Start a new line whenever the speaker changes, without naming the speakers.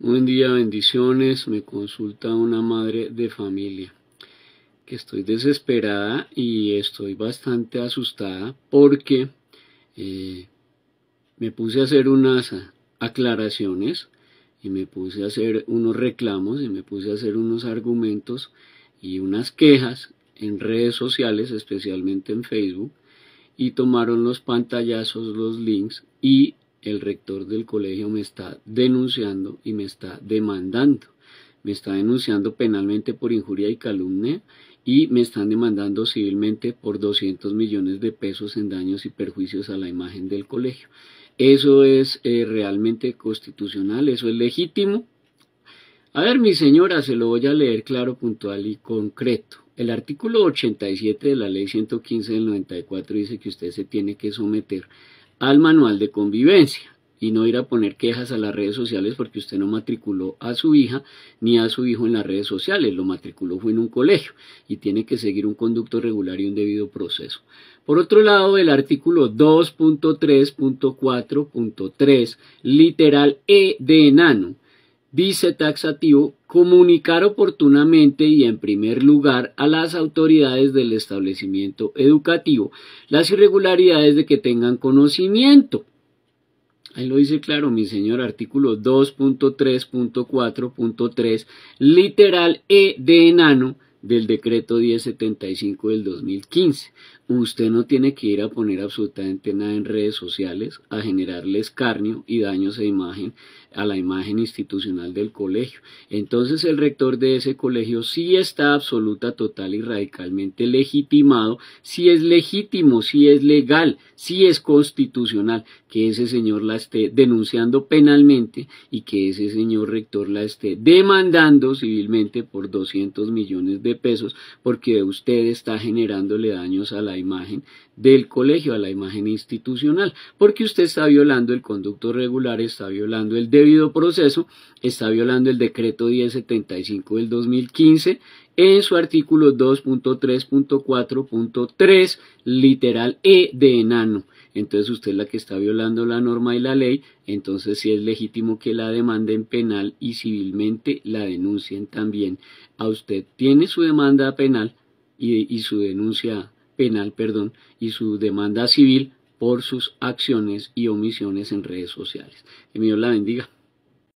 Buen día, bendiciones. Me consulta una madre de familia que estoy desesperada y estoy bastante asustada porque eh, me puse a hacer unas aclaraciones y me puse a hacer unos reclamos y me puse a hacer unos argumentos y unas quejas en redes sociales, especialmente en Facebook, y tomaron los pantallazos, los links y el rector del colegio me está denunciando y me está demandando. Me está denunciando penalmente por injuria y calumnia y me están demandando civilmente por 200 millones de pesos en daños y perjuicios a la imagen del colegio. Eso es eh, realmente constitucional, eso es legítimo. A ver, mi señora, se lo voy a leer claro, puntual y concreto. El artículo 87 de la ley 115 del 94 dice que usted se tiene que someter al manual de convivencia y no ir a poner quejas a las redes sociales porque usted no matriculó a su hija ni a su hijo en las redes sociales, lo matriculó fue en un colegio y tiene que seguir un conducto regular y un debido proceso. Por otro lado, el artículo 2.3.4.3, literal E de enano, dice taxativo, comunicar oportunamente y en primer lugar a las autoridades del establecimiento educativo las irregularidades de que tengan conocimiento. Ahí lo dice claro, mi señor, artículo 2.3.4.3, literal E de enano del decreto 1075 del 2015. Usted no tiene que ir a poner absolutamente nada en redes sociales, a generarle escarnio y daños a, e imagen, a la imagen institucional del colegio. Entonces el rector de ese colegio sí está absoluta, total y radicalmente legitimado, si sí es legítimo, si sí es legal, si sí es constitucional, que ese señor la esté denunciando penalmente y que ese señor rector la esté demandando civilmente por 200 millones de pesos porque usted está generándole daños a la imagen del colegio, a la imagen institucional, porque usted está violando el conducto regular, está violando el debido proceso, está violando el decreto 1075 del 2015 en su artículo 2.3.4.3, literal E de enano. Entonces usted es la que está violando la norma y la ley, entonces sí es legítimo que la demanden penal y civilmente la denuncien también. A usted tiene su demanda penal y, y su denuncia penal, perdón, y su demanda civil por sus acciones y omisiones en redes sociales. Que Dios la bendiga.